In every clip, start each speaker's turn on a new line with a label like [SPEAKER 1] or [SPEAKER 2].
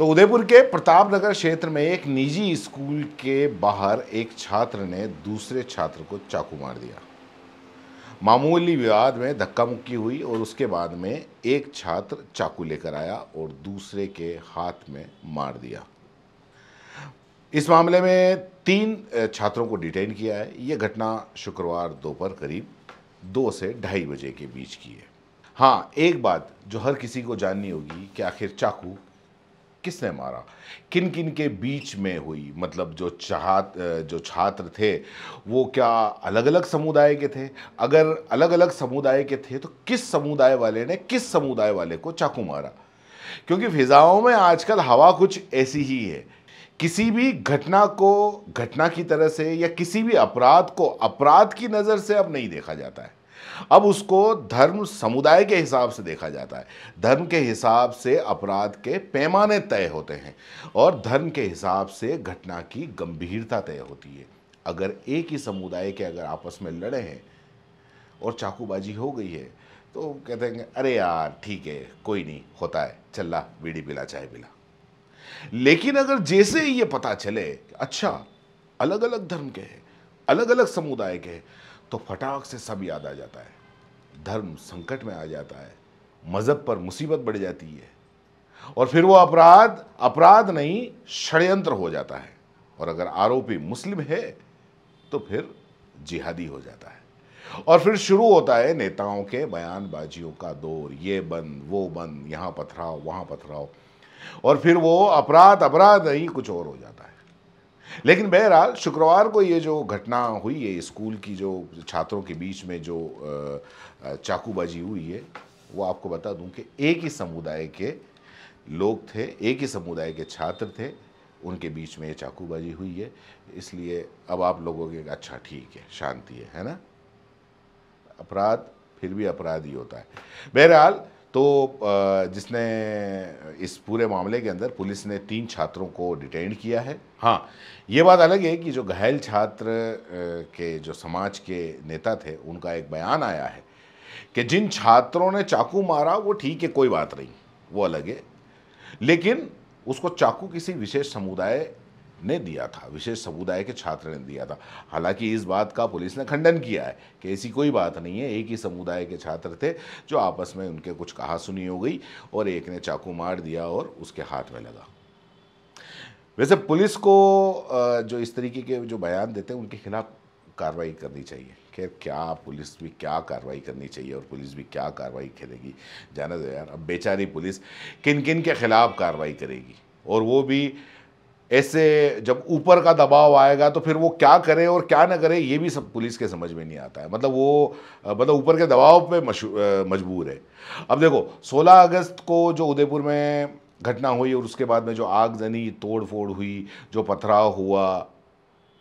[SPEAKER 1] तो उदयपुर के प्रताप नगर क्षेत्र में एक निजी स्कूल के बाहर एक छात्र ने दूसरे छात्र को चाकू मार दिया मामूली विवाद में धक्का मुक्की हुई और उसके बाद में एक छात्र चाकू लेकर आया और दूसरे के हाथ में मार दिया इस मामले में तीन छात्रों को डिटेन किया है ये घटना शुक्रवार दोपहर करीब दो से ढाई बजे के बीच की है हाँ एक बात जो हर किसी को जाननी होगी कि आखिर चाकू किसने मारा किन किन के बीच में हुई मतलब जो चाहत जो छात्र थे वो क्या अलग अलग समुदाय के थे अगर अलग अलग समुदाय के थे तो किस समुदाय वाले ने किस समुदाय वाले को चाकू मारा क्योंकि फिजाओं में आजकल हवा कुछ ऐसी ही है किसी भी घटना को घटना की तरह से या किसी भी अपराध को अपराध की नज़र से अब नहीं देखा जाता है अब उसको धर्म समुदाय के हिसाब से देखा जाता है धर्म के हिसाब से अपराध के पैमाने तय होते हैं और धर्म के हिसाब से घटना की गंभीरता तय होती है अगर एक ही समुदाय के अगर आपस में लड़े हैं और चाकूबाजी हो गई है तो कहते हैं अरे यार ठीक है कोई नहीं होता है चल्ला बीड़ी पिला चाय पिला लेकिन अगर जैसे ही ये पता चले अच्छा अलग अलग धर्म के हैं अलग अलग समुदाय के हैं तो फटाक से सब याद आ जाता है धर्म संकट में आ जाता है मज़हब पर मुसीबत बढ़ जाती है और फिर वो अपराध अपराध नहीं षड्यंत्र हो जाता है और अगर आरोपी मुस्लिम है तो फिर जिहादी हो जाता है और फिर शुरू होता है नेताओं के बयानबाजियों का दौर ये बंद वो बंद यहाँ पथराव वहाँ पथराव और फिर वो अपराध अपराध नहीं कुछ और हो जाता है लेकिन बहरहाल शुक्रवार को ये जो घटना हुई है स्कूल की जो छात्रों के बीच में जो चाकूबाजी हुई है वो आपको बता दूं कि एक ही समुदाय के लोग थे एक ही समुदाय के छात्र थे उनके बीच में ये चाकूबाजी हुई है इसलिए अब आप लोगों के अच्छा ठीक है शांति है है ना अपराध फिर भी अपराध ही होता है बहरहाल तो जिसने इस पूरे मामले के अंदर पुलिस ने तीन छात्रों को डिटेन किया है हाँ ये बात अलग है कि जो घायल छात्र के जो समाज के नेता थे उनका एक बयान आया है कि जिन छात्रों ने चाकू मारा वो ठीक है कोई बात नहीं वो अलग है लेकिन उसको चाकू किसी विशेष समुदाय ने दिया था विशेष समुदाय के छात्र ने दिया था हालांकि इस बात का पुलिस ने खंडन किया है कि ऐसी कोई बात नहीं है एक ही समुदाय के छात्र थे जो आपस में उनके कुछ कहा सुनी हो गई और एक ने चाकू मार दिया और उसके हाथ में लगा वैसे पुलिस को जो इस तरीके के जो बयान देते हैं उनके खिलाफ कार्रवाई करनी चाहिए खैर क्या पुलिस भी क्या कार्रवाई करनी चाहिए और पुलिस भी क्या कार्रवाई करेगी जाना तो यार अब बेचारी पुलिस किन किन के खिलाफ कार्रवाई करेगी और वो भी ऐसे जब ऊपर का दबाव आएगा तो फिर वो क्या करे और क्या ना करे ये भी सब पुलिस के समझ में नहीं आता है मतलब वो मतलब ऊपर के दबाव पे मजबूर है अब देखो 16 अगस्त को जो उदयपुर में घटना हुई और उसके बाद में जो आगजनी तोड़ फोड़ हुई जो पथराव हुआ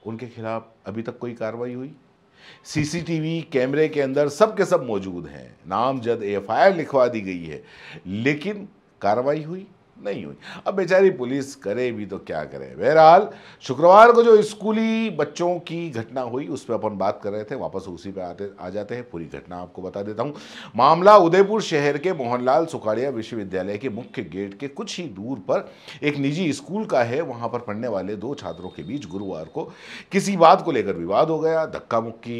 [SPEAKER 1] उनके खिलाफ अभी तक कोई कार्रवाई हुई सीसीटीवी कैमरे के अंदर सब के सब मौजूद हैं नामजद एफ लिखवा दी गई है लेकिन कार्रवाई हुई नहीं हुई अब बेचारी पुलिस करे भी तो क्या करे बहरहाल शुक्रवार को जो स्कूली बच्चों की घटना हुई उस पर अपन बात कर रहे थे वापस उसी पे आते आ जाते हैं पूरी घटना आपको बता देता हूँ मामला उदयपुर शहर के मोहनलाल सुखाड़िया विश्वविद्यालय के मुख्य गेट के कुछ ही दूर पर एक निजी स्कूल का है वहाँ पर पढ़ने वाले दो छात्रों के बीच गुरुवार को किसी बात को लेकर विवाद हो गया धक्का मुक्की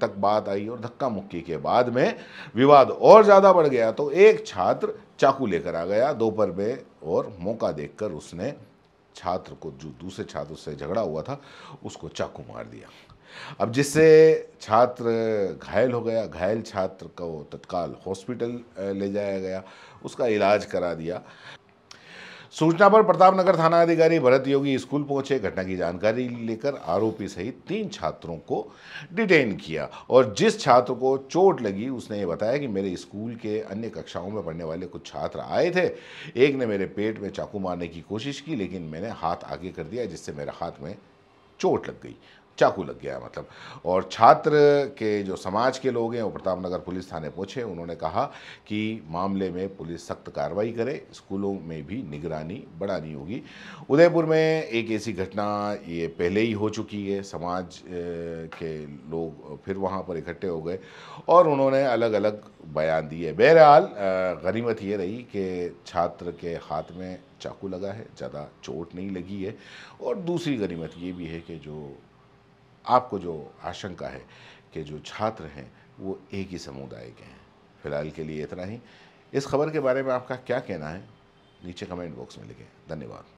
[SPEAKER 1] तक बात आई और धक्का मुक्की के बाद में विवाद और ज़्यादा बढ़ गया तो एक छात्र चाकू लेकर आ गया दोपहर में और मौका देखकर उसने छात्र को जो दूसरे छात्र से झगड़ा हुआ था उसको चाकू मार दिया अब जिससे छात्र घायल हो गया घायल छात्र को तत्काल हॉस्पिटल ले जाया गया उसका इलाज करा दिया सूचना पर प्रतापनगर थाना अधिकारी भरत योगी स्कूल पहुंचे घटना की जानकारी लेकर आरोपी सहित तीन छात्रों को डिटेन किया और जिस छात्र को चोट लगी उसने ये बताया कि मेरे स्कूल के अन्य कक्षाओं में पढ़ने वाले कुछ छात्र आए थे एक ने मेरे पेट में चाकू मारने की कोशिश की लेकिन मैंने हाथ आगे कर दिया जिससे मेरे हाथ में चोट लग गई चाकू लग गया मतलब और छात्र के जो समाज के लोग हैं वो प्रताप नगर पुलिस थाने पहुंचे उन्होंने कहा कि मामले में पुलिस सख्त कार्रवाई करे स्कूलों में भी निगरानी बढ़ानी होगी उदयपुर में एक ऐसी घटना ये पहले ही हो चुकी है समाज के लोग फिर वहाँ पर इकट्ठे हो गए और उन्होंने अलग अलग बयान दिए बहरहाल गनीमत ये रही कि छात्र के हाथ में चाकू लगा है ज़्यादा चोट नहीं लगी है और दूसरी गनीमत ये भी है कि जो आपको जो आशंका है कि जो छात्र हैं वो एक ही समुदाय के हैं फिलहाल के लिए इतना ही इस खबर के बारे में आपका क्या कहना है नीचे कमेंट बॉक्स में लिखें धन्यवाद